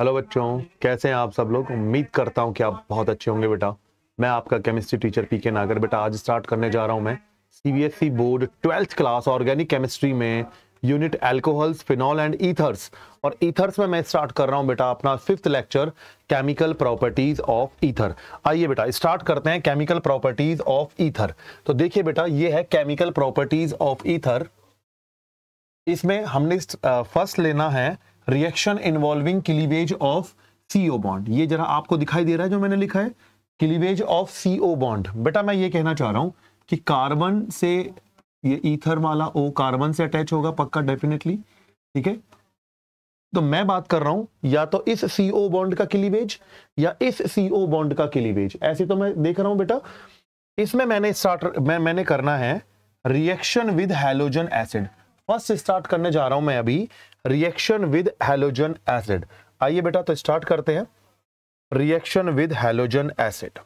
Hello बच्चों कैसे हैं आप सब लोग उम्मीद करता हूं कि आप बहुत अच्छे होंगे बेटा मैं आपका केमिस्ट्री टीचर पी के नागर बेटा आज स्टार्ट करने जा रहा हूं मैं CBSE board twelfth class organic chemistry में unit alcohols phenol and ethers और ईथर्स में मैं स्टार्ट कर रहा हूं बेटा अपना fifth lecture chemical properties of ether आइए बेटा स्टार्ट करते हैं केमिकल प्रॉपर्टीज ऑफ ईथर तो देखिए बेटा ये है केमिकल प्रॉपर्टीज ऑफ ईथर इसमें हमने फर्स्ट लेना है reaction involving cleavage of CO bond ये जरा आपको दिखाई दे रहा है जो मैंने लिखा है क्लीवेज ऑफ सीओ बॉन्ड बेटा मैं ये कहना चाह रहा हूं कि कार्बन से ये ईथर वाला ओ कार्बन से अटैच होगा पक्का डेफिनेटली ठीक है तो मैं बात कर रहा हूं या तो इस सीओ बॉन्ड का क्लीवेज या इस सीओ बॉन्ड का क्लीवेज ऐसे तो मैं देख रहा हूं बेटा इसमें मैंने स्टार्ट मैं मैंने करना है reaction with halogen acid first start करने जा रहा हूं मैं अभी रिएक्शन विद हेलोजन एसिड आइए बेटा तो स्टार्ट करते हैं रिएक्शन विद हेलोजन एसिड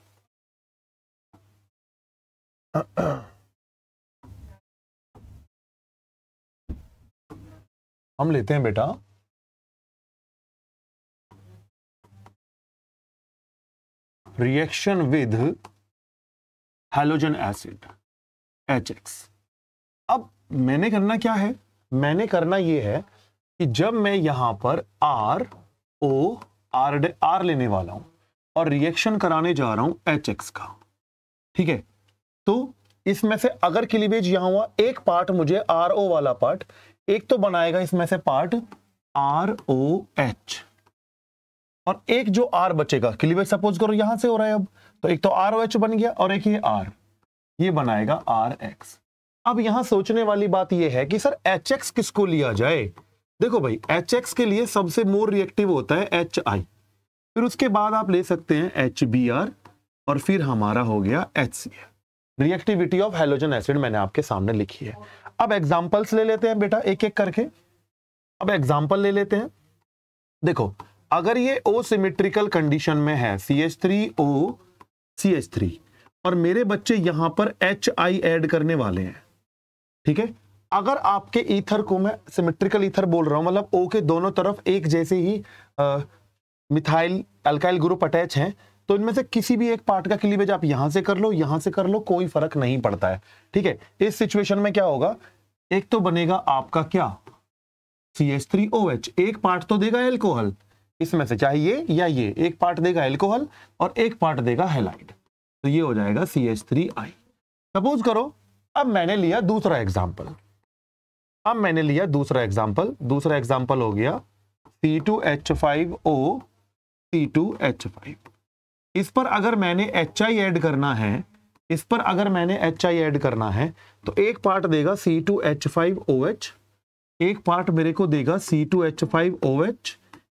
हम लेते हैं बेटा reaction with halogen acid H X अब मैंने करना क्या है मैंने करना यह है कि जब मैं यहां पर आर ओ आर आर लेने वाला हूं और रिएक्शन कराने जा रहा हूं एच एक्स का ठीक है तो इसमें से अगर क्लीवेज यहां हुआ एक पार्ट मुझे आर ओ वाला पार्ट एक तो बनाएगा इसमें से पार्ट आर ओ एच और एक जो आर बचेगा क्लीवेज सपोज करो यहां से हो रहा है अब तो एक तो आर ओ एच बन गया और एक ये आर ये बनाएगा आर एक्स अब यहां सोचने वाली बात यह है कि सर एच एक्स किसको लिया जाए देखो भाई एच एक्स के लिए सबसे मोर रिएक्टिव होता है एच आई फिर उसके बाद आप ले सकते हैं एच बी आर और फिर हमारा हो गया H C L reactivity of halogen acid मैंने आपके सामने लिखी है अब एग्जाम्पल्स ले लेते हैं बेटा एक एक करके अब एग्जाम्पल ले लेते हैं देखो अगर ये ओ सिमेट्रिकल कंडीशन में है C H three O C H three और मेरे बच्चे यहां पर एच आई एड करने वाले हैं ठीक है अगर आपके ईथर को मैं सिमेट्रिकल ईथर बोल रहा हूँ मतलब ओ के दोनों तरफ एक जैसे ही मिथाइल अल्काइल ग्रुप अटैच हैं तो इनमें से किसी भी एक पार्ट का क्लीवेज आप यहां से कर लो यहां से कर लो कोई फर्क नहीं पड़ता है ठीक है इस सिचुएशन में क्या होगा एक तो बनेगा आपका क्या C H three O H एक पार्ट तो देगा एल्कोहल इसमें से चाहे ये या ये एक पार्ट देगा एल्कोहल और एक पार्ट देगा हेलाइड तो ये हो जाएगा C H three I suppose करो अब मैंने लिया दूसरा एग्जाम्पल अब मैंने लिया दूसरा एग्जाम्पल दूसरा एग्जाम्पल हो गया C two H five O C two H five इस पर अगर मैंने एच आई एड करना है इस पर अगर मैंने एच आई एड करना है तो एक पार्ट देगा C two H five O H एक पार्ट मेरे को देगा C two H five O H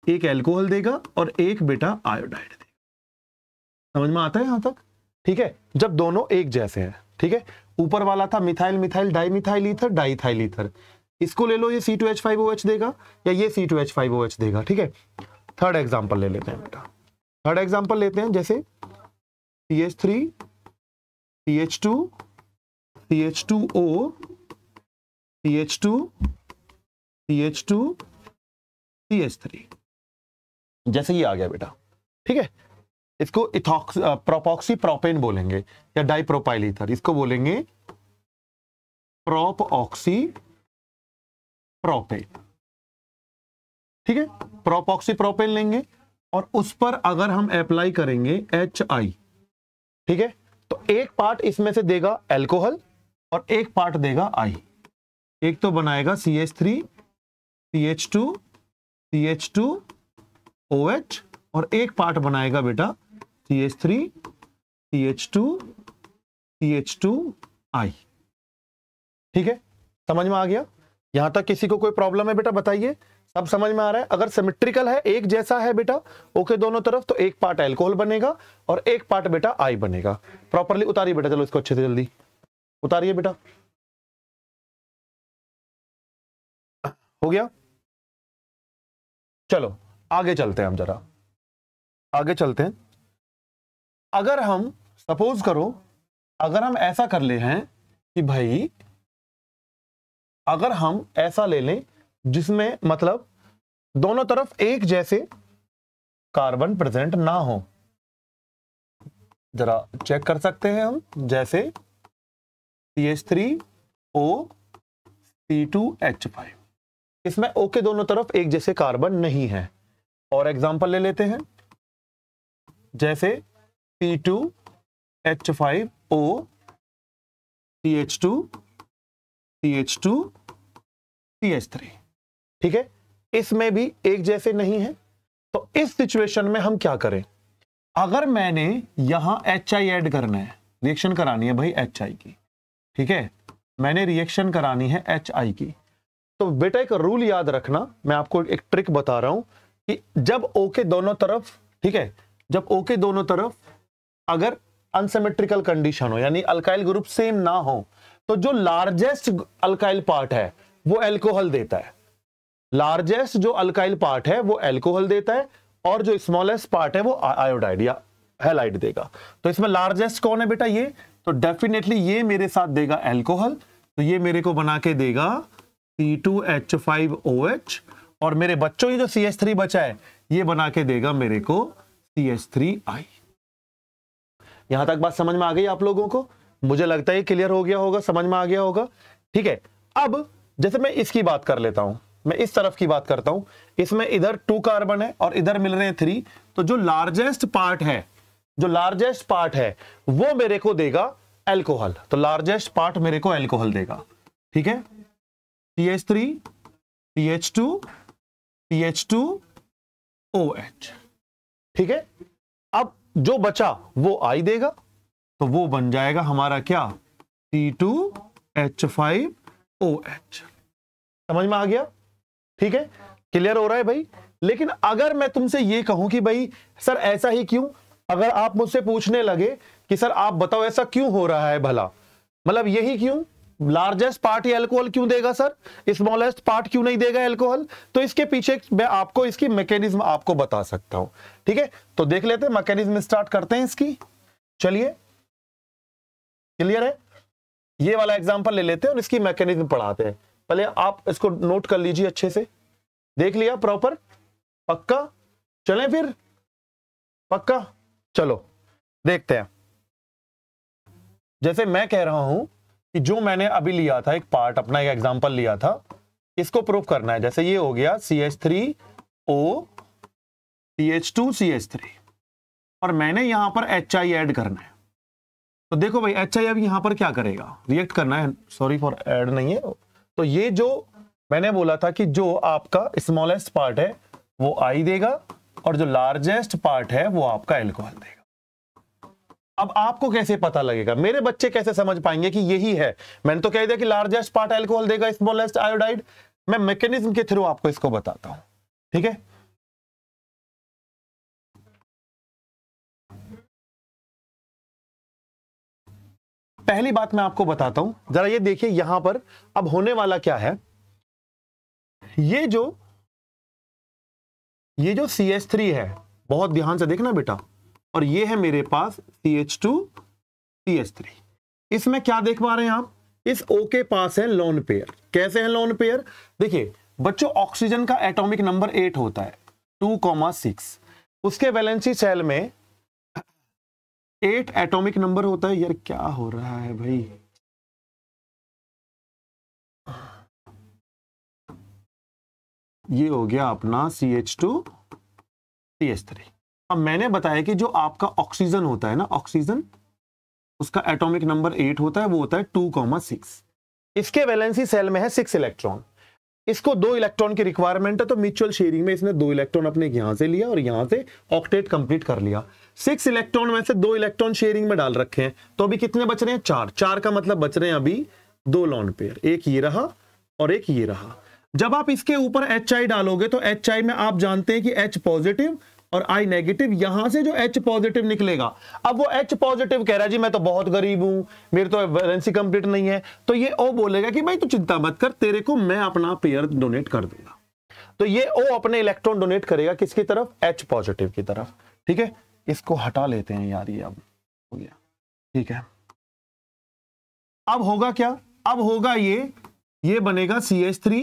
एक एल्कोहल देगा और एक बेटा आयोडाइड देगा समझ में आता है यहां तक ठीक है जब दोनों एक जैसे हैं ठीक है ऊपर वाला था methyl methyl dimethyl ether diethyl ether इसको ले लो ये C two H five O H देगा या ये C two H five O H देगा ठीक है थर्ड एग्जाम्पल ले लेते हैं बेटा थर्ड एग्जाम्पल लेते हैं जैसे C H three C H two C H two O C H two C H two C H three जैसे ये आ गया बेटा ठीक है इसको इथॉक्स प्रोपॉक्सी प्रोपेन बोलेंगे या डाइप्रोपाइल ईथर इसको बोलेंगे प्रोप ऑक्सी प्रोपेन ठीक है प्रोपॉक्सी प्रोपेन लेंगे और उस पर अगर हम अप्लाई करेंगे एच आई ठीक है तो एक पार्ट इसमें से देगा एल्कोहल और एक पार्ट देगा आई एक तो बनाएगा C H three C H two C H two O H और एक पार्ट बनाएगा बेटा C H three C H two C H two I ठीक है समझ में आ गया यहां तक किसी को कोई प्रॉब्लम है बेटा बताइए सब समझ में आ रहा है अगर सिमेट्रिकल है एक जैसा है बेटा ओके दोनों तरफ तो एक पार्ट एल्कोहल बनेगा और एक पार्ट बेटा आई बनेगा प्रॉपरली उतारिए बेटा चलो इसको अच्छे से जल्दी उतारिए बेटा हो गया चलो आगे चलते हैं हम जरा आगे चलते हैं अगर हम सपोज करो अगर हम ऐसा कर ले हैं कि भाई अगर हम ऐसा ले लें जिसमें मतलब दोनों तरफ एक जैसे कार्बन प्रेजेंट ना हो जरा चेक कर सकते हैं हम जैसे C H three O C two H five इसमें ओ के दोनों तरफ एक जैसे कार्बन नहीं है और एग्जांपल ले लेते हैं जैसे C two H five O C H two CH2 CH3 ठीक है इसमें भी एक जैसे नहीं है तो इस सिचुएशन में हम क्या करें अगर मैंने यहां एच आई एड करना है रिएक्शन करानी है भाई एच आई की ठीक है मैंने रिएक्शन करानी है एच आई की तो बेटा एक रूल याद रखना मैं आपको एक ट्रिक बता रहा हूं कि जब ओके दोनों तरफ ठीक है जब ओके दोनों तरफ अगर अनसेमेट्रिकल कंडीशन हो यानी अल्काइल ग्रुप सेम ना हो तो जो लार्जेस्ट अल्काइल पार्ट है वो एल्कोहल देता है लार्जेस्ट जो अल्काइल पार्ट है वो एल्कोहल देता है और जो स्मॉलेस्ट पार्ट है वो आयोडाइड या हेलाइड देगा तो इसमें लार्जेस्ट कौन है बेटा ये तो डेफिनेटली ये मेरे साथ देगा एल्कोहल तो ये मेरे को बना के देगा C2H5OH और मेरे बच्चों ये जो CH3 बचा है ये बना के देगा मेरे को CH3I यहां तक बात समझ में आ गई आप लोगों को मुझे लगता है क्लियर हो गया होगा समझ में आ गया होगा ठीक है अब जैसे मैं इसकी बात कर लेता हूं मैं इस तरफ की बात करता हूं इसमें इधर टू कार्बन है और इधर मिल रहे हैं थ्री तो जो लार्जेस्ट पार्ट है जो लार्जेस्ट पार्ट है वो मेरे को देगा एल्कोहल तो लार्जेस्ट पार्ट मेरे को एल्कोहल देगा ठीक है T H three T H two T H two O H ठीक है अब जो बचा वो आई देगा तो वो बन जाएगा हमारा क्या C two H five O H समझ में आ गया ठीक है क्लियर हो रहा है भाई लेकिन अगर मैं तुमसे ये कहूं कि भाई सर ऐसा ही क्यों अगर आप मुझसे पूछने लगे कि सर आप बताओ ऐसा क्यों हो रहा है भला मतलब यही क्यों लार्जेस्ट पार्ट एल्कोहल क्यों देगा सर स्मॉलेस्ट पार्ट क्यों नहीं देगा एल्कोहल तो इसके पीछे मैं आपको इसकी मैकेनिज्म आपको बता सकता हूं ठीक है तो देख लेते हैं मैकेनिज्म स्टार्ट करते हैं इसकी चलिए क्लियर है ये वाला एग्जाम्पल ले लेते हैं और इसकी मैकेनिज्म पढ़ाते हैं पहले आप इसको नोट कर लीजिए अच्छे से देख लिया प्रॉपर पक्का चलें फिर पक्का चलो देखते हैं जैसे मैं कह रहा हूं कि जो मैंने अभी लिया था एक पार्ट अपना एक एग्जाम्पल लिया था इसको प्रूफ करना है जैसे ये हो गया C H three O C H two C H three और मैंने यहां पर एच आई एड करना है तो देखो भाई एच आई अब यहां पर क्या करेगा रिएक्ट करना है सॉरी फॉर एड नहीं है तो ये जो मैंने बोला था कि जो आपका स्मॉलेस्ट पार्ट है वो आई देगा और जो लार्जेस्ट पार्ट है वो आपका एल्कोहल देगा अब आपको कैसे पता लगेगा मेरे बच्चे कैसे समझ पाएंगे कि यही है मैंने तो कह दिया कि लार्जेस्ट पार्ट एल्कोहल देगा स्मॉलेस्ट आयोडाइड मैं मैकेनिज्म के थ्रू आपको इसको बताता हूं ठीक है पहली बात मैं आपको बताता हूं जरा ये देखिए यहां पर अब होने वाला क्या है ये जो ये जो सी एच थ्री है बहुत ध्यान से देखना बेटा और ये है मेरे पास C H two C H three इसमें क्या देख पा रहे हैं आप इस ओ के पास है लोन पेयर कैसे है लोन पेयर देखिए बच्चों ऑक्सीजन का एटॉमिक नंबर एट होता है टू कॉमा सिक्स उसके वैलेंसी सेल में एट एटॉमिक नंबर होता है यार क्या हो रहा है भाई ये हो गया अपना C H two C H three अब मैंने बताया कि जो आपका ऑक्सीजन होता है ना ऑक्सीजन उसका एटॉमिक नंबर एट होता है वो होता है टू कॉमा सिक्स इसके वैलेंसी सेल में है सिक्स इलेक्ट्रॉन इसको दो इलेक्ट्रॉन की रिक्वायरमेंट है तो म्यूचुअल शेयरिंग में इसने दो इलेक्ट्रॉन अपने यहां से लिया और यहां से ऑक्टेट कंप्लीट कर लिया सिक्स इलेक्ट्रॉन में से दो इलेक्ट्रॉन शेयरिंग में डाल रखे हैं तो अभी कितने बच रहे हैं चार चार का मतलब बच रहे हैं अभी दो लॉन पेयर एक ये रहा और एक ये रहा जब आप इसके ऊपर एच आई डालोगे तो एच आई में आप जानते हैं कि एच पॉजिटिव और आई नेगेटिव यहां से जो एच पॉजिटिव निकलेगा अब वो एच पॉजिटिव कह रहा है जी मैं तो बहुत गरीब हूं मेरे तो वैलेंसी कंप्लीट नहीं है तो ये ओ बोलेगा कि भाई तू तो चिंता मत कर तेरे को मैं अपना पेयर डोनेट कर दूंगा तो ये ओ अपने इलेक्ट्रॉन डोनेट करेगा किसकी तरफ एच पॉजिटिव की तरफ ठीक है इसको हटा लेते हैं यार ये अब हो गया ठीक है अब होगा क्या अब होगा ये ये बनेगा C H three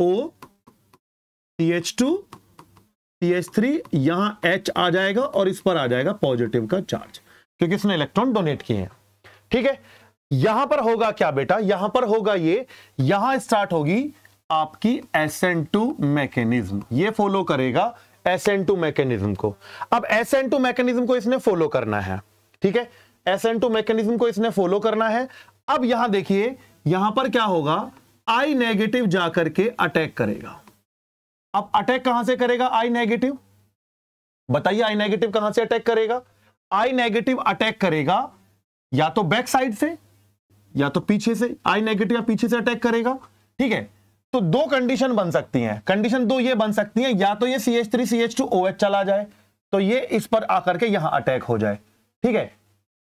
O C H two C H three यहां एच आ जाएगा और इस पर आ जाएगा पॉजिटिव का चार्ज क्योंकि इसने इलेक्ट्रॉन डोनेट किए हैं ठीक है यहां पर होगा क्या बेटा यहां पर होगा ये यहां स्टार्ट होगी आपकी एस एन टू मैकेनिज्म ये फॉलो करेगा एस एन टू मैकेनिज्म को अब एस एन टू मैकेनिज्म को इसने फॉलो करना है ठीक है एस एन टू मैकेनिज्म को इसने फॉलो करना है अब यहां देखिए यहां पर क्या होगा आई नेगेटिव जाकर के अटैक करेगा अब अटैक कहां से करेगा आई नेगेटिव बताइए आई नेगेटिव कहां से अटैक करेगा आई नेगेटिव अटैक करेगा या तो बैक साइड से या तो पीछे से आई नेगेटिव या पीछे से अटैक करेगा ठीक है तो दो कंडीशन बन सकती हैं कंडीशन दो ये बन सकती हैं या तो ये C H three C H two O H चला जाए तो ये इस पर आकर के यहां अटैक हो जाए ठीक है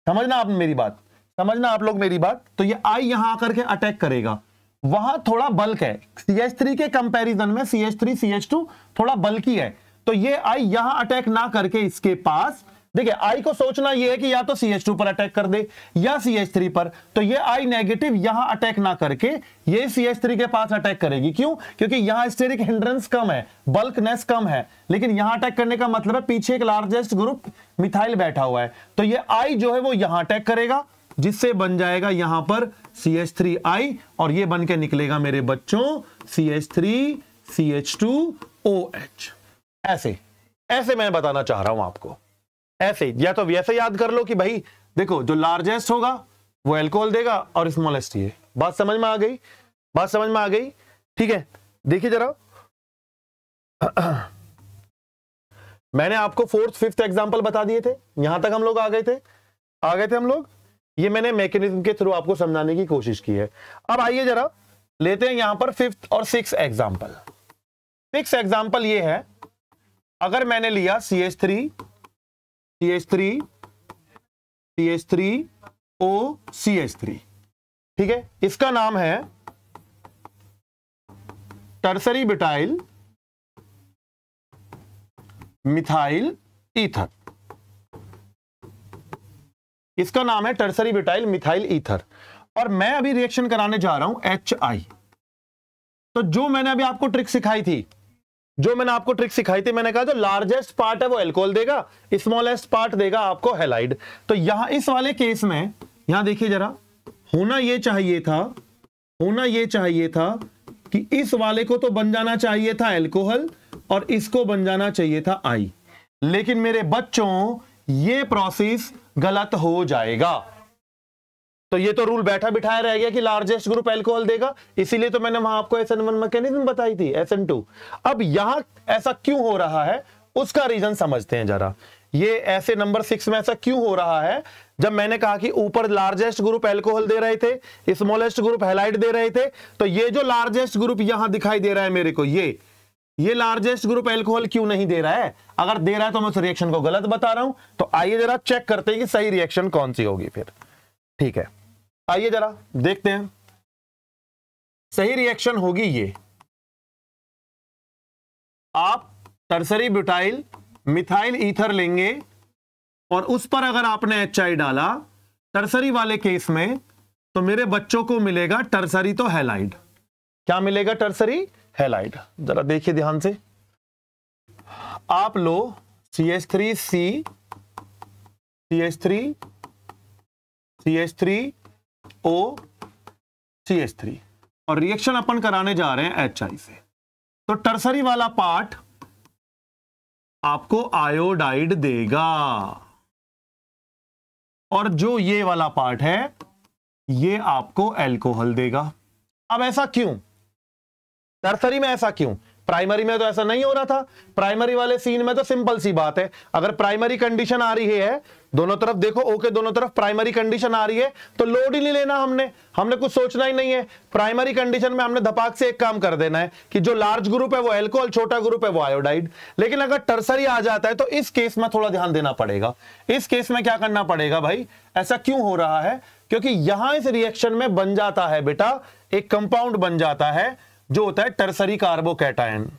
समझना आप मेरी बात समझना आप लोग मेरी बात तो ये आई यहां आकर के अटैक करेगा वहां थोड़ा बल्क है सी एच थ्री के कंपेरिजन में C H three C H two थोड़ा बल्की है तो ये आई यहां अटैक ना करके इसके पास देखिए आई को सोचना यह है कि या तो सी एच टू पर अटैक कर दे या सी एच थ्री पर तो ये आई नेगेटिव यहां अटैक ना करके ये सी एच थ्री के पास अटैक करेगी क्यों क्योंकि यहां स्टेरिक हिंड्रेंस कम है बल्कनेस कम है लेकिन यहां अटैक करने का मतलब है पीछे एक लार्जेस्ट ग्रुप मिथाइल बैठा हुआ है तो ये आई जो है वो यहां अटैक करेगा जिससे बन जाएगा यहां पर सी एच थ्री आई और ये बन के निकलेगा मेरे बच्चों C H three C H two O H ऐसे ऐसे मैं बताना चाह रहा हूं आपको ऐसे या तो वैसे याद कर लो कि भाई देखो जो लार्जेस्ट होगा वो एल्कोहल देगा और स्मॉलेस्ट ये बात समझ में आ गई बात समझ में आ गई ठीक है देखिए जरा मैंने आपको फोर्थ फिफ्थ एग्जाम्पल बता दिए थे यहां तक हम लोग आ गए थे आ गए थे हम लोग ये मैंने मैकेनिज्म के थ्रू आपको समझाने की कोशिश की है अब आइए जरा लेते हैं यहां पर फिफ्थ और सिक्स एग्जाम्पल सिक्स एग्जाम्पल ये है अगर मैंने लिया C H three T H three T H three O C H three ठीक है इसका नाम है टर्सरी बिटाइल मिथाइल ईथर इसका नाम है टर्सरी बिटाइल मिथाइल ईथर और मैं अभी रिएक्शन कराने जा रहा हूं एच आई तो जो मैंने अभी आपको ट्रिक सिखाई थी जो मैंने आपको ट्रिक सिखाई थी मैंने कहा जो लार्जेस्ट पार्ट है वो एल्कोहल देगा स्मॉलेस्ट पार्ट देगा आपको हेलाइड तो यहां इस वाले केस में यहां देखिए जरा होना ये चाहिए था होना ये चाहिए था कि इस वाले को तो बन जाना चाहिए था एल्कोहल और इसको बन जाना चाहिए था आई लेकिन मेरे बच्चों ये प्रोसेस गलत हो जाएगा तो ये तो रूल बैठा बिठाया रह गया कि लार्जेस्ट ग्रुप एल्कोहल देगा इसीलिए तो मैंने वहां आपको एस एन वन मैकेनिज्म बताई थी एस अब यहां ऐसा क्यों हो रहा है उसका रीजन समझते हैं जरा ये ऐसे नंबर सिक्स में ऐसा क्यों हो रहा है जब मैंने कहा कि ऊपर लार्जेस्ट ग्रुप एल्कोहल दे रहे थे स्मॉलेस्ट ग्रुप हेलाइट दे रहे थे तो ये जो लार्जेस्ट ग्रुप यहां दिखाई दे रहा है मेरे को ये ये लार्जेस्ट ग्रुप एल्कोहल क्यों नहीं दे रहा है अगर दे रहा है तो मैं उस रिएक्शन को गलत बता रहा हूं तो आइए जरा चेक करते हैं कि सही रिएक्शन कौन सी होगी फिर ठीक है आइए जरा देखते हैं सही रिएक्शन होगी ये आप टर्सरी ब्यूटाइल मिथाइल ईथर लेंगे और उस पर अगर आपने एच डाला टर्सरी वाले केस में तो मेरे बच्चों को मिलेगा टर्सरी तो हेलाइड क्या मिलेगा टर्सरी हेलाइड जरा देखिए ध्यान से आप लो C H three C C H three C H three O C H three और रिएक्शन अपन कराने जा रहे हैं एच आई से तो टर्सरी वाला पार्ट आपको आयोडाइड देगा और जो ये वाला पार्ट है ये आपको एल्कोहल देगा अब ऐसा क्यों टर्सरी में ऐसा क्यों प्राइमरी में तो ऐसा नहीं हो रहा था प्राइमरी वाले सीन में तो सिंपल सी बात है अगर प्राइमरी कंडीशन आ रही है दोनों तरफ देखो ओके दोनों तरफ प्राइमरी कंडीशन आ रही है तो लोड ही नहीं लेना हमने हमने कुछ सोचना ही नहीं है प्राइमरी कंडीशन में हमने धपाक से एक काम कर देना है कि जो लार्ज ग्रुप है वो एल्कोहल छोटा ग्रुप है वो आयोडाइड लेकिन अगर टर्सरी आ जाता है तो इस केस में थोड़ा ध्यान देना पड़ेगा इस केस में क्या करना पड़ेगा भाई ऐसा क्यों हो रहा है क्योंकि यहां इस रिएक्शन में बन जाता है बेटा एक कंपाउंड बन जाता है जो होता है टर्सरी कार्बोकैटायन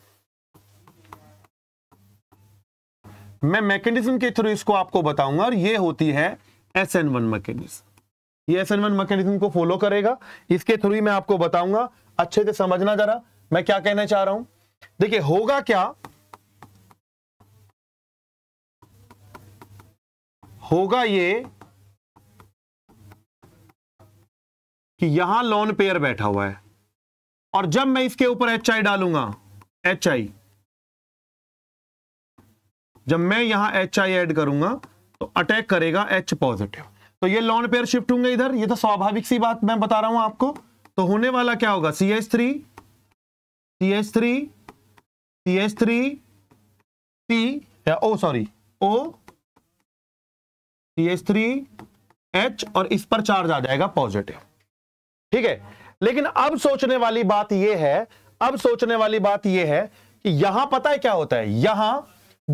मैं मैकेनिज्म के थ्रू इसको आपको बताऊंगा और ये होती है एस एन वन मैकेनिज्म ये एस एन वन मैकेनिज्म को फॉलो करेगा इसके थ्रू ही मैं आपको बताऊंगा अच्छे से समझना जरा मैं क्या कहना चाह रहा हूं देखिए होगा क्या होगा ये कि यहां लोन पेयर बैठा हुआ है और जब मैं इसके ऊपर एच आई डालूंगा एच आई जब मैं यहां एच आई एड करूंगा तो अटैक करेगा एच पॉजिटिव तो ये लॉन पेयर शिफ्ट होंगे इधर ये तो स्वाभाविक सी बात मैं बता रहा हूं आपको तो होने वाला क्या होगा C H three C H three C H three C O sorry O C H three H और इस पर चार्ज आ जाएगा पॉजिटिव ठीक है लेकिन अब सोचने वाली बात यह है अब सोचने वाली बात यह है कि यहां पता है क्या होता है यहां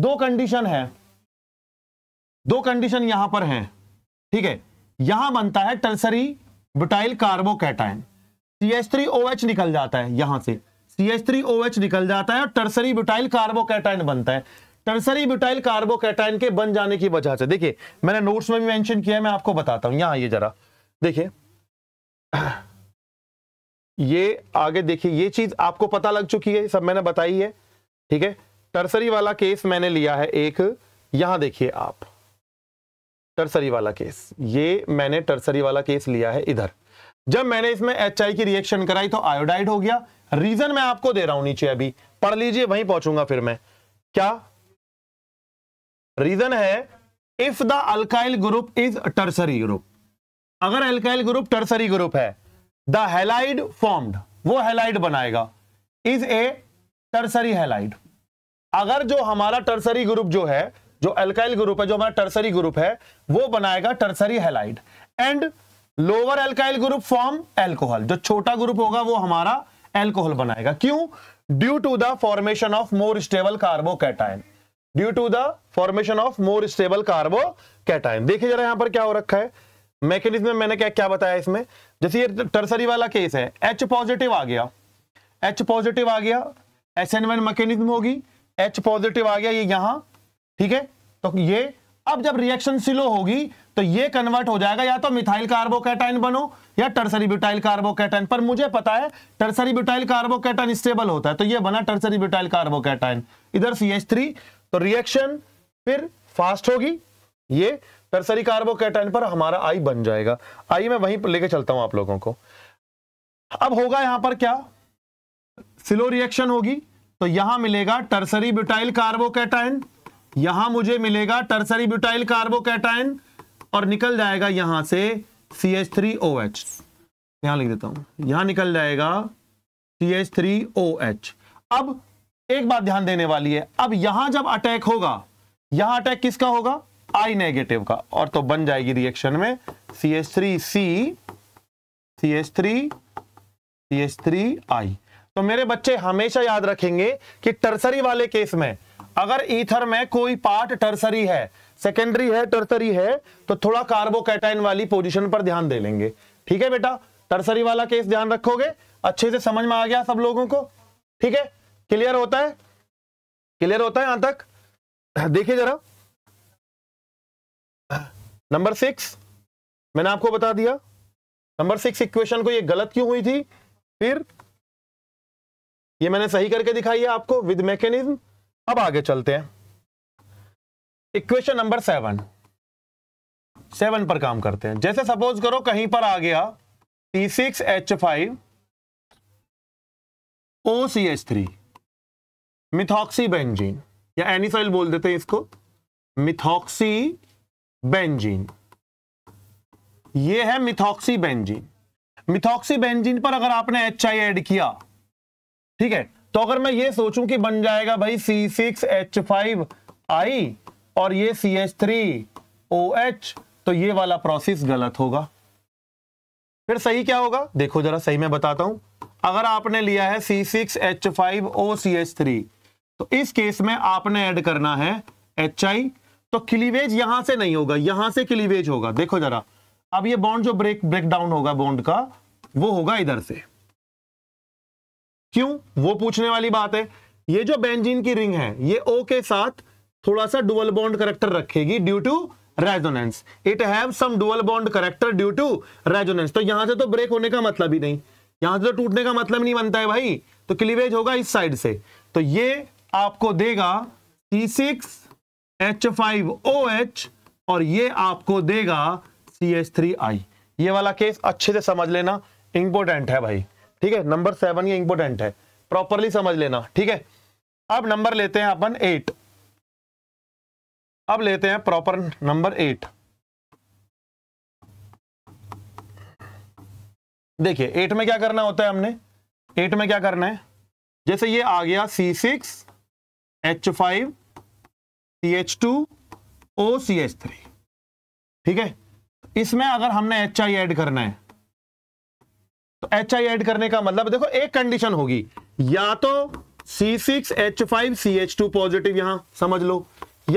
दो कंडीशन है दो कंडीशन यहां पर है ठीक है यहां बनता है टर्सरी बुटाइल कार्बोकैटाइन CH3OH निकल जाता है यहां से CH3OH निकल जाता है और टर्सरी बुटाइल कार्बोकैटाइन बनता है टर्सरी बुटाइल कार्बोकैटाइन के बन जाने की वजह से देखिए मैंने नोट्स में भी मेंशन किया है मैं आपको बताता हूं यहां आइए जरा देखिए ये आगे देखिए ये चीज आपको पता लग चुकी है सब मैंने बताई है ठीक है टर्सरी वाला केस मैंने लिया है एक यहां देखिए आप टर्सरी वाला केस ये मैंने टर्सरी वाला केस लिया है इधर जब मैंने इसमें एच की रिएक्शन कराई तो आयोडाइड हो गया रीजन मैं आपको दे रहा हूं नीचे अभी पढ़ लीजिए वहीं पहुंचूंगा फिर मैं क्या रीजन है if the alkyl group is tertiary group अगर अल्काइल ग्रुप टर्सरी ग्रुप है द हेलाइड फॉर्म्ड वो हेलाइड बनाएगा इज ए टर्सरी हेलाइड अगर जो हमारा टर्सरी ग्रुप जो है जो एल्काइल ग्रुप है जो हमारा टर्सरी ग्रुप है वो बनाएगा tertiary halide and lower alkyl group form alcohol जो छोटा ग्रुप होगा वो हमारा एल्कोहल बनाएगा क्यों due to the formation of more stable carbocation due to the formation of more stable carbocation देखिए जरा यहां पर क्या हो रखा है मैकेनिज्म में मैंने क्या क्या बताया इसमें जैसे ये टर्सरी वाला केस है एच पॉजिटिव आ गया एच पॉजिटिव आ गया एस एन वन मैकेनिज्म होगी एच पॉजिटिव आ गया ये यहां ठीक है तो ये अब जब रिएक्शन स्लो होगी तो ये कन्वर्ट हो जाएगा या तो मिथाइल कार्बोकैटाइन बनो या टर्सरी ब्यूटाइल कार्बोकैटाइन पर मुझे पता है टर्सरी ब्यूटाइल कार्बोकैटाइन स्टेबल होता है तो ये बना टर्सरी ब्यूटाइल कार्बोकैटाइन इधर सी एच थ्री तो रिएक्शन फिर फास्ट होगी ये टर्सरी कार्बोकेटाइन पर हमारा आई बन जाएगा आई मैं वहीं पर लेके चलता हूं आप लोगों को अब होगा यहां पर क्या स्लो रिएक्शन होगी तो यहां मिलेगा टर्सरी ब्यूटाइल कार्बोकेटाइन यहां मुझे मिलेगा टर्सरी ब्यूटाइल कार्बोकेटाइन और निकल जाएगा यहां से C H three O H यहां लिख देता हूं यहां निकल जाएगा C H three O H अब एक बात ध्यान देने वाली है अब यहां जब अटैक होगा यहां अटैक किसका होगा आई नेगेटिव का और तो बन जाएगी रिएक्शन में C H three C C H three C H three I तो मेरे बच्चे हमेशा याद रखेंगे कि टर्सरी वाले केस में अगर ईथर में कोई पार्ट टर्सरी है सेकेंडरी है टर्सरी है तो थोड़ा कार्बोकैटाइन वाली पोजीशन पर ध्यान दे लेंगे ठीक है बेटा टर्सरी वाला केस ध्यान रखोगे अच्छे से समझ में आ गया सब लोगों को ठीक है क्लियर होता है क्लियर होता है यहां तक देखिए जरा नंबर सिक्स मैंने आपको बता दिया नंबर सिक्स इक्वेशन को ये गलत क्यों हुई थी फिर ये मैंने सही करके दिखाई है आपको विद मैकेनिज्म अब आगे चलते हैं इक्वेशन नंबर सेवन सेवन पर काम करते हैं जैसे सपोज करो कहीं पर आ गया T six H five O C H three methoxy benzene या एनिसोइल बोल देते हैं इसको मिथॉक्सी बेंजीन ये है मिथॉक्सी बेंजीन मिथॉक्सी बेंजीन पर अगर आपने एच आई एड किया ठीक है तो अगर मैं ये सोचूं कि बन जाएगा भाई C six H five I और ये C H three O H तो ये वाला प्रोसेस गलत होगा फिर सही क्या होगा देखो जरा सही मैं बताता हूं अगर आपने लिया है C six H five O C H three तो इस केस में आपने ऐड करना है एच आई तो क्लीवेज यहां से नहीं होगा यहां से क्लीवेज होगा देखो जरा अब ये बॉन्ड जो ब्रेक ब्रेक डाउन होगा बॉन्ड का वो होगा इधर से क्यों वो पूछने वाली बात है ये जो बेंजीन की रिंग है ये ओ के साथ थोड़ा सा डुअल बॉन्ड करेक्टर रखेगी due to resonance it have some dual bond character due to resonance तो यहां से तो ब्रेक होने का मतलब ही नहीं यहां से तो टूटने का मतलब नहीं बनता है भाई तो क्लीवेज होगा इस साइड से तो ये आपको देगा C six H five O H और ये आपको देगा सी एच थ्री आई ये वाला केस अच्छे से समझ लेना इंपोर्टेंट है भाई ठीक है नंबर सेवन ये इंपोर्टेंट है प्रॉपरली समझ लेना ठीक है अब नंबर लेते हैं अपन एट अब लेते हैं प्रॉपर नंबर एट देखिए एट में क्या करना होता है हमने एट में क्या करना है जैसे ये आ गया C six H five C H two O C H three ठीक है इसमें अगर हमने एच आई एड करना है तो एच आई एड करने का मतलब देखो एक कंडीशन होगी या तो C six H five C H two positive यहां समझ लो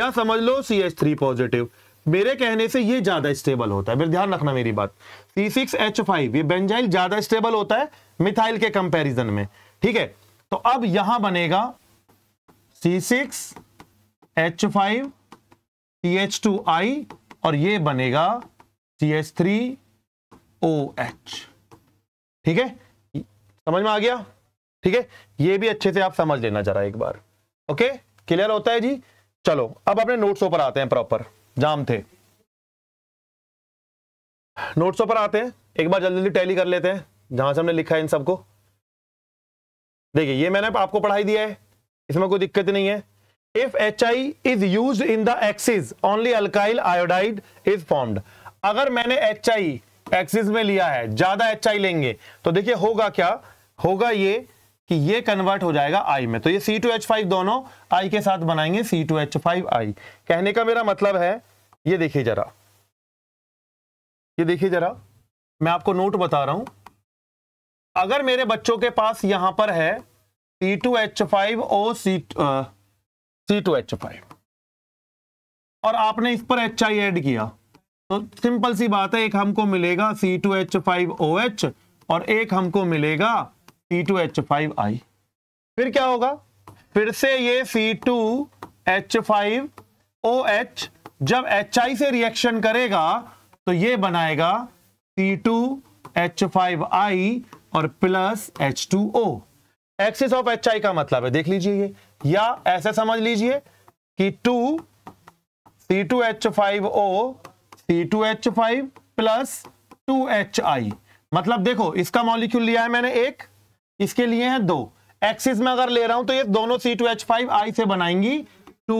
या समझ लो सी एच थ्री पॉजिटिव मेरे कहने से ये ज्यादा स्टेबल होता है फिर ध्यान रखना मेरी बात सी सिक्स एच फाइव ये बेंजाइल ज्यादा स्टेबल होता है मिथाइल के कंपैरिजन में ठीक है तो अब यहां बनेगा C six H five T H two I और ये बनेगा C H three O H ठीक है समझ में आ गया ठीक है ये भी अच्छे से आप समझ लेना जरा एक बार ओके क्लियर होता है जी चलो अब अपने नोट्सों पर आते हैं प्रॉपर जाम थे नोट्सों पर आते हैं एक बार जल्दी जल्दी टैली कर लेते हैं जहां से हमने लिखा है इन सबको देखिए ये मैंने आपको पढ़ाई दिया है इसमें कोई दिक्कत नहीं है If HI is used in the axis, only alkyl iodide is formed. अगर मैंने HI axis में लिया है ज्यादा HI लेंगे तो देखिए होगा क्या होगा ये कि ये कन्वर्ट हो जाएगा I में तो ये C2H5 दोनों I के साथ बनाएंगे सी टू कहने का मेरा मतलब है ये देखिए जरा ये देखिए जरा मैं आपको नोट बता रहा हूं अगर मेरे बच्चों के पास यहां पर है C two H C two H five और आपने इस पर एच आई एड किया तो सिंपल सी बात है एक हमको मिलेगा C two H five O H और एक हमको मिलेगा C two H five I फिर क्या होगा फिर से ये C two H five O H जब एच आई से रिएक्शन करेगा तो ये बनाएगा C two H five I और plus H two O excess of H I का मतलब है देख लीजिए ये या ऐसे समझ लीजिए कि two C two H five O C two H five plus two H I मतलब देखो इसका मॉलिक्यूल लिया है मैंने एक इसके लिए है दो एक्सिस में अगर ले रहा हूं तो ये दोनों C two H five I से बनाएंगी two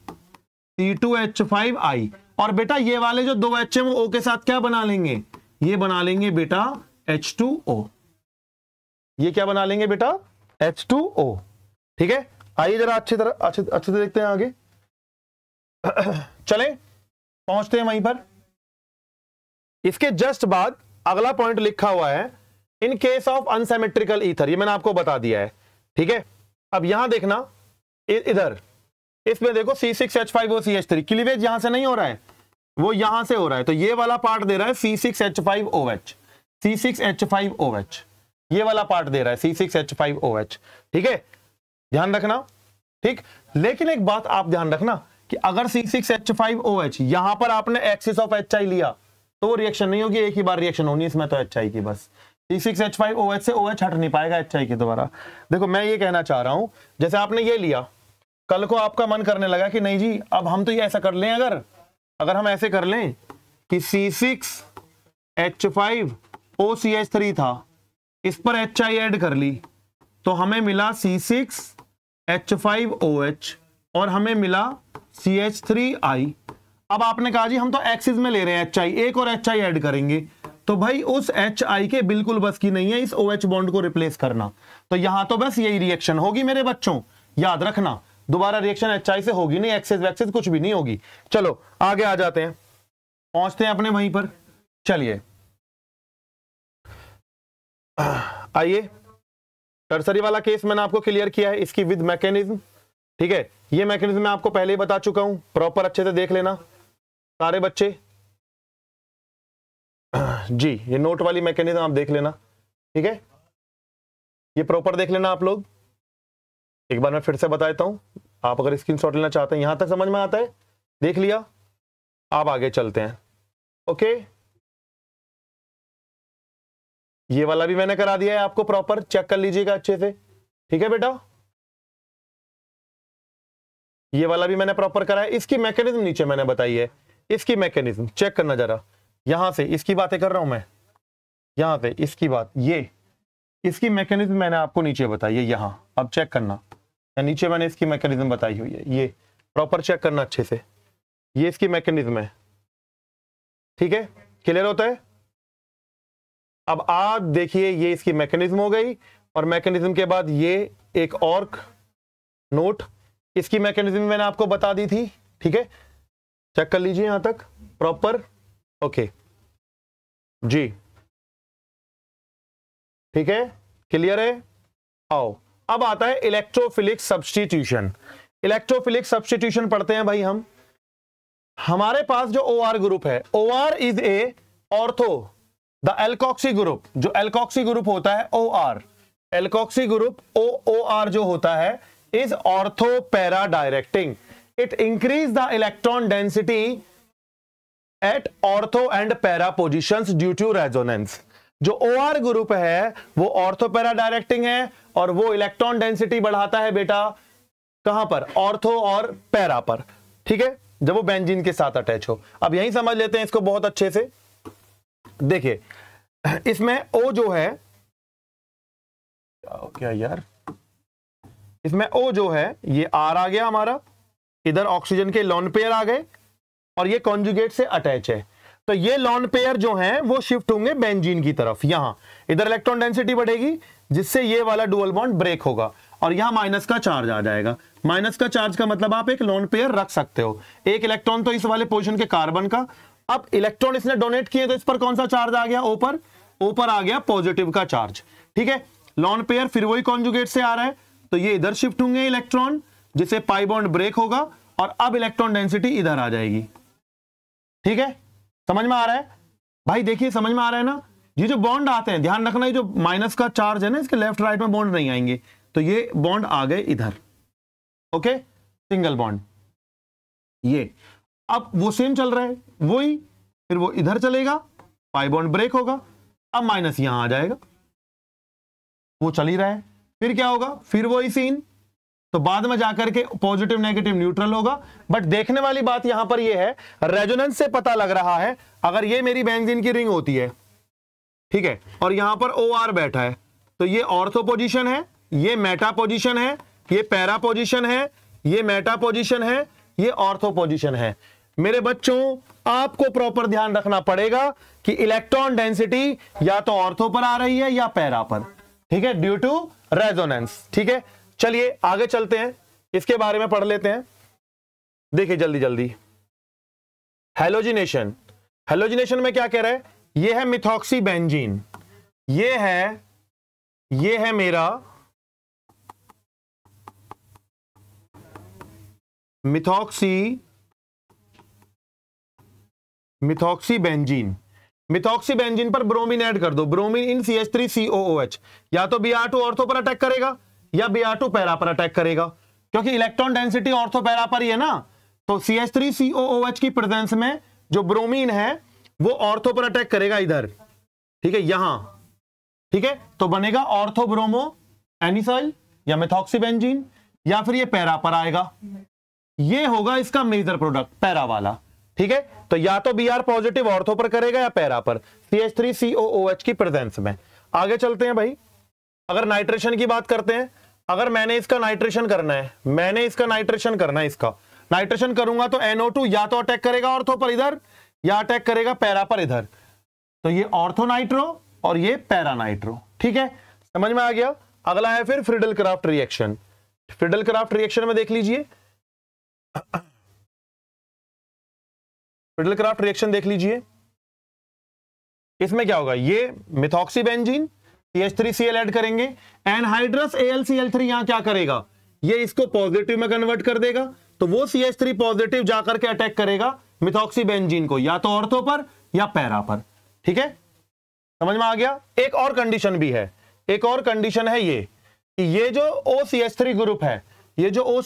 C two H five I और बेटा ये वाले जो दो एच है वो ओ के साथ क्या बना लेंगे ये बना लेंगे बेटा एच टू ओ ये क्या बना लेंगे बेटा एच टू ओ ठीक है आइए जरा अच्छी तरह अच्छे अच्छे से देखते हैं आगे चले पहुंचते हैं वहीं पर इसके जस्ट बाद अगला पॉइंट लिखा हुआ है in case of unsymmetrical ether ये मैंने आपको बता दिया है ठीक है अब यहां देखना इधर इसमें देखो सी सिक्स एच फाइव और सी एच थ्री क्लीवेज यहां से नहीं हो रहा है वो यहां से हो रहा है तो ये वाला पार्ट दे रहा है C six H five O H C six H five O H ये वाला पार्ट दे रहा है C six H five O H ठीक है ध्यान रखना ठीक लेकिन एक बात आप ध्यान रखना कि अगर C6H5OH यहां पर आपने एक्सिस ऑफ एच लिया तो रिएक्शन नहीं होगी एक ही बार रिएक्शन होनी इसमें तो एच की बस C6H5OH से OH हट नहीं पाएगा एच के द्वारा देखो मैं ये कहना चाह रहा हूं जैसे आपने ये लिया कल को आपका मन करने लगा कि नहीं जी अब हम तो ये ऐसा कर लें अगर अगर हम ऐसे कर लें कि C6H5OCH3 था इस पर एच आई एड कर ली तो हमें मिला सी सिक्स H5OH और हमें मिला CH3I अब आपने कहा जी हम तो एक्सिस में ले रहे हैं HI एक और HI ऐड करेंगे तो भाई उस HI के बिल्कुल बस की नहीं है इस OH बॉन्ड को रिप्लेस करना तो यहां तो बस यही रिएक्शन होगी मेरे बच्चों याद रखना दोबारा रिएक्शन एच से होगी नहीं एक्सेस वैक्सेस कुछ भी नहीं होगी चलो आगे आ जाते हैं पहुंचते हैं अपने वहीं पर चलिए आइए टर्सरी वाला केस मैंने आपको क्लियर किया है इसकी विद मैकेनिज्म ठीक है ये मैकेनिज्म मैं आपको पहले ही बता चुका हूं प्रॉपर अच्छे से देख लेना सारे बच्चे जी ये नोट वाली मैकेनिज्म आप देख लेना ठीक है ये प्रॉपर देख लेना आप लोग एक बार मैं फिर से बता देता हूँ आप अगर स्क्रीन शॉट लेना चाहते हैं यहां तक समझ में आता है देख लिया आप आगे चलते हैं ओके ये वाला भी मैंने करा दिया है आपको प्रॉपर चेक कर लीजिएगा अच्छे से ठीक है बेटा ये वाला भी मैंने प्रॉपर करा है इसकी मैकेनिज्म नीचे मैंने बताई है इसकी मैकेनिज्म चेक करना जरा यहां से इसकी बातें कर रहा हूं मैं यहां से इसकी बात ये इसकी मैकेनिज्म मैंने आपको नीचे बताई है यहां अब चेक करना या नीचे मैंने इसकी मैकेनिज्म बताई हुई है ये प्रॉपर चेक करना अच्छे से ये इसकी मैकेनिज्म है ठीक है क्लियर होता है अब आप देखिए ये इसकी मैकेनिज्म हो गई और मैकेनिज्म के बाद ये एक और नोट इसकी मैकेनिज्म मैंने आपको बता दी थी ठीक है चेक कर लीजिए यहां तक प्रॉपर ओके जी ठीक है क्लियर है आओ अब आता है इलेक्ट्रोफिलिक सब्सटीट्यूशन इलेक्ट्रोफिलिक सब्सटीट्यूशन पढ़ते हैं भाई हम हमारे पास जो ओ आर ग्रुप है O R is a ortho the alkoxy group जो एल्कॉक्सी ग्रुप होता है O R alkoxy group O O R जो होता है is para directing it increase the electron density at ortho and para position due to resonance जो O R group है वो ortho para directing है और वो इलेक्ट्रॉन डेंसिटी बढ़ाता है बेटा कहां पर ऑर्थो और पैरा पर ठीक है जब वो बेंजीन के साथ अटैच हो अब यही समझ लेते हैं इसको बहुत अच्छे से देखिए इसमें ओ जो है क्या यार इसमें ओ जो है ये आर आ गया हमारा इधर ऑक्सीजन के लॉन पेयर आ गए और ये कॉन्जुगेट से अटैच है तो ये लॉन पेयर जो हैं वो शिफ्ट होंगे बेंजीन की तरफ यहां इधर इलेक्ट्रॉन डेंसिटी बढ़ेगी जिससे ये वाला डुअल बॉन्ड ब्रेक होगा और यहां माइनस का चार्ज आ जाएगा माइनस का चार्ज का मतलब आप एक लॉन पेयर रख सकते हो एक इलेक्ट्रॉन तो इस वाले पोजिशन के कार्बन का अब इलेक्ट्रॉन इसने डोनेट किए तो इस पर कौन सा चार्ज आ गया ऊपर ऊपर आ गया पॉजिटिव का चार्ज ठीक है लॉन पेयर फिर वही कॉन्जुगेट से आ रहा है तो ये इधर शिफ्ट होंगे इलेक्ट्रॉन जिसे पाइबॉन्ड ब्रेक होगा और अब इलेक्ट्रॉन डेंसिटी इधर आ जाएगी ठीक है समझ में आ रहा है भाई देखिए समझ में आ रहा है ना ये जो बॉन्ड आते हैं ध्यान रखना ये जो माइनस का चार्ज है ना इसके लेफ्ट राइट में बॉन्ड नहीं आएंगे तो ये बॉन्ड आ गए इधर ओके सिंगल बॉन्ड ये अब वो सेम चल रहा है वही फिर वो इधर चलेगा पाई बॉन्ड ब्रेक होगा अब माइनस यहां आ जाएगा वो चल ही रहा है फिर क्या होगा फिर वही सीन तो बाद में जाकर के पॉजिटिव नेगेटिव न्यूट्रल होगा बट देखने वाली बात यहां पर यह है रेजोनेंस से पता लग रहा है अगर ये मेरी बेंजीन की रिंग होती है ठीक है और यहां पर ओ आर बैठा है तो ये ऑर्थो पोजिशन है ये मेटा पोजिशन है ये पैरा पोजिशन है ये मेटा पोजिशन है ये ऑर्थो पोजिशन है मेरे बच्चों आपको प्रॉपर ध्यान रखना पड़ेगा कि इलेक्ट्रॉन डेंसिटी या तो ऑर्थो पर आ रही है या पैरा पर ठीक है ड्यू टू रेजोनेंस ठीक है चलिए आगे चलते हैं इसके बारे में पढ़ लेते हैं देखिए जल्दी जल्दी हेलोजिनेशन हेलोजिनेशन में क्या कह रहा है यह है मिथॉक्सी बेंजीन ये है ये है मेरा methoxy methoxy benzene methoxy benzene पर ब्रोमीन ऐड कर दो bromine in C H three C O O H या तो बी आर टू ऑर्थो पर अटैक करेगा या बी आर टू पैरा पर अटैक करेगा क्योंकि इलेक्ट्रॉन डेंसिटी ऑर्थो पैरा पर ही है ना तो C H three C O O H की प्रेजेंस में जो ब्रोमीन है वो ऑर्थो पर अटैक करेगा इधर ठीक है यहां ठीक है तो बनेगा ऑर्थो ब्रोमो एनिसाइल या मिथॉक्सीबेंजीन या फिर ये पैरा पर आएगा ये होगा इसका मेजर प्रोडक्ट पैरा वाला ठीक है तो या तो बी आर पॉजिटिव ऑर्थो पर करेगा या पैरा पर C H three C O H की प्रेजेंस में आगे चलते हैं भाई अगर नाइट्रेशन की बात करते हैं अगर मैंने इसका नाइट्रेशन करना है मैंने इसका नाइट्रेशन करना है इसका नाइट्रेशन करूंगा तो टू या तो अटैक करेगा ऑर्थो पर इधर या अटैक करेगा पैरा पर इधर तो ये ऑर्थो नाइट्रो और ये पैरा नाइट्रो ठीक है समझ में आ गया अगला है फिर Friedel Crafts reaction Friedel Crafts reaction में देख लीजिए रिडल क्राफ्ट रिएक्शन देख लीजिए इसमें क्या होगा ये मिथॉक्सी बेंजीन CH3Cl ऐड करेंगे एनहाइड्रस AlCl3 यहां क्या करेगा ये इसको पॉजिटिव में कन्वर्ट कर देगा तो वो CH3 पॉजिटिव जाकर के अटैक करेगा मिथॉक्सी बेंजीन को या तो औरतों पर या पैरा पर ठीक है समझ में आ गया एक और कंडीशन भी है एक और कंडीशन है ये कि ये जो ओ ग्रुप है ये जो ओ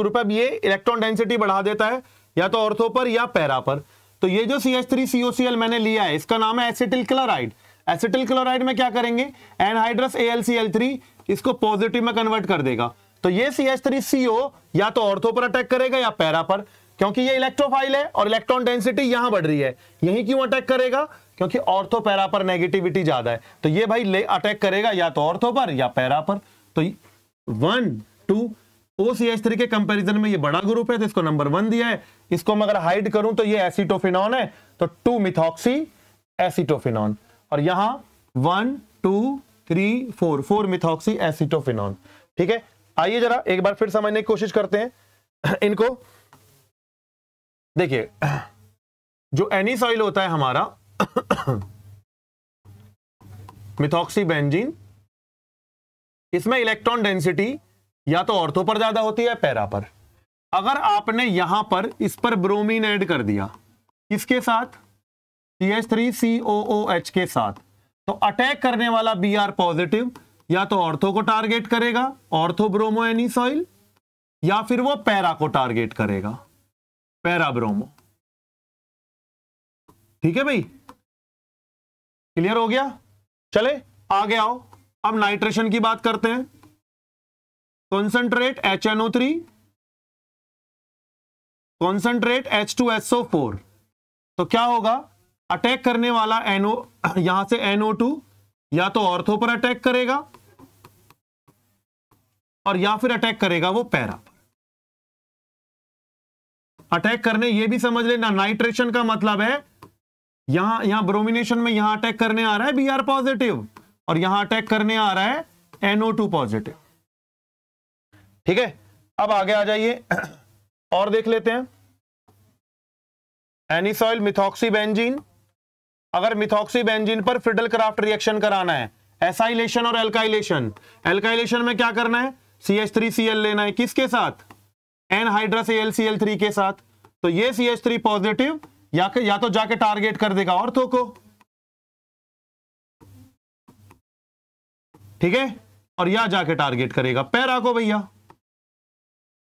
ग्रुप है ये इलेक्ट्रॉन डेंसिटी बढ़ा देता है या तो ऑर्थो पर या पैरा पर तो ये जो सी एच थ्री सीओसीएल मैंने लिया है इसका नाम है एसिटिल क्लोराइड एसिटिल क्लोराइड में क्या करेंगे एनहाइड्रस ए इसको पॉजिटिव में कन्वर्ट कर देगा तो ये सी एच थ्री सीओ या तो ऑर्थो पर अटैक करेगा या पैरा पर क्योंकि ये इलेक्ट्रोफाइल है और इलेक्ट्रॉन डेंसिटी यहां बढ़ रही है यही क्यों अटैक करेगा क्योंकि ऑर्थो पैरा पर नेगेटिविटी ज्यादा है तो ये भाई अटैक करेगा या तो ऑर्थो पर या पैरा पर तो one two O C H three के कंपेरिजन में ये बड़ा ग्रुप है तो इसको नंबर वन दिया है इसको मैं अगर हाइड करूं तो ये एसिटोफिनॉन है तो टू मिथॉक्सी एसिटोफिनॉन और यहां one two three four four methoxy acetophenone ठीक है आइए जरा एक बार फिर समझने की कोशिश करते हैं इनको देखिए जो एनी सॉइल होता है हमारा मिथॉक्सी बेंजीन इसमें इलेक्ट्रॉन डेंसिटी या तो औरतों पर ज्यादा होती है पैरा पर अगर आपने यहां पर इस पर ब्रोमीन ऐड कर दिया किसके साथ C H three C O O H के साथ तो अटैक करने वाला बी आर पॉजिटिव या तो औरतों को टारगेट करेगा ऑर्थो ब्रोमो सॉइल या फिर वो पैरा को टारगेट करेगा पैरा ब्रोमो ठीक है भाई क्लियर हो गया चले आगे आओ अब नाइट्रेशन की बात करते हैं concentrate H N O three concentrate H two S O four तो क्या होगा अटैक करने वाला एनओ यहां से एनओ टू या तो ऑर्थो पर अटैक करेगा और या फिर अटैक करेगा वो पैरा पर अटैक करने ये भी समझ लेना नाइट्रेशन का मतलब है यहां यहां ब्रोमिनेशन में यहां अटैक करने आ रहा है बी आर पॉजिटिव और यहां अटैक करने आ रहा है एनओ टू पॉजिटिव ठीक है अब आगे आ जाइए और देख लेते हैं एनिसॉइल मिथॉक्सी बेंजीन अगर मिथॉक्सी बेंजीन पर फिडल क्राफ्ट रिएक्शन कराना है एसाइलेशन और एल्काइलेशन एल्काइलेशन में क्या करना है C H three C L लेना है किसके साथ anhydrous A L C L के साथ तो ये सी एच थ्री पॉजिटिव या, या तो जाके टारगेट कर देगा औरतों को ठीक है और या जाके टारगेट करेगा पैरा को भैया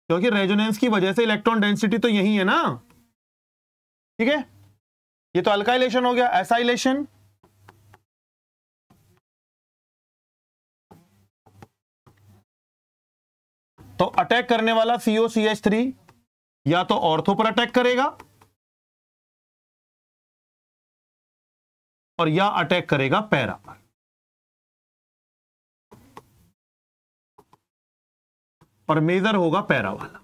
क्योंकि रेजोनेंस की वजह से इलेक्ट्रॉन डेंसिटी तो यही है ना ठीक है ये तो अल्काइलेशन हो गया एसाइलेशन तो अटैक करने वाला सीओ सी एच थ्री या तो ऑर्थो पर अटैक करेगा और या अटैक करेगा पैरा पर और मेजर होगा पैरा वाला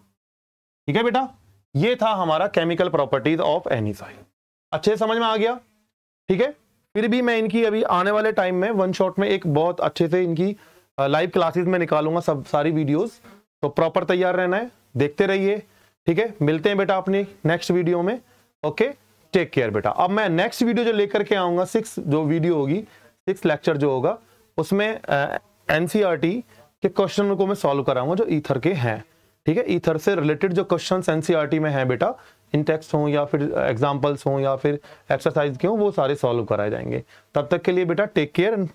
ठीक है बेटा ये था हमारा केमिकल प्रॉपर्टीज ऑफ एनिसाइल अच्छे समझ में आ गया ठीक है फिर भी मैं इनकी अभी आने वाले टाइम में वन शॉट में एक बहुत अच्छे से इनकी लाइव क्लासेस में निकालूंगा सब सारी वीडियोस तो प्रॉपर तैयार रहना है देखते रहिए ठीक है मिलते हैं बेटा अपने नेक्स्ट वीडियो में ओके टेक केयर बेटा अब मैं नेक्स्ट वीडियो जो लेकर के आऊंगा सिक्स जो वीडियो होगी सिक्स लेक्चर जो होगा उसमें uh, के क्वेश्चन को मैं सॉल्व कराऊंगा जो ईथर के हैं ठीक है ईथर से रिलेटेड जो क्वेश्चन एनसीआरटी e में है बेटा इन हो या फिर एग्जाम्पल्स हो या फिर एक्सरसाइज के हों वो सारे सॉल्व कराए जाएंगे तब तक के लिए बेटा टेक केयर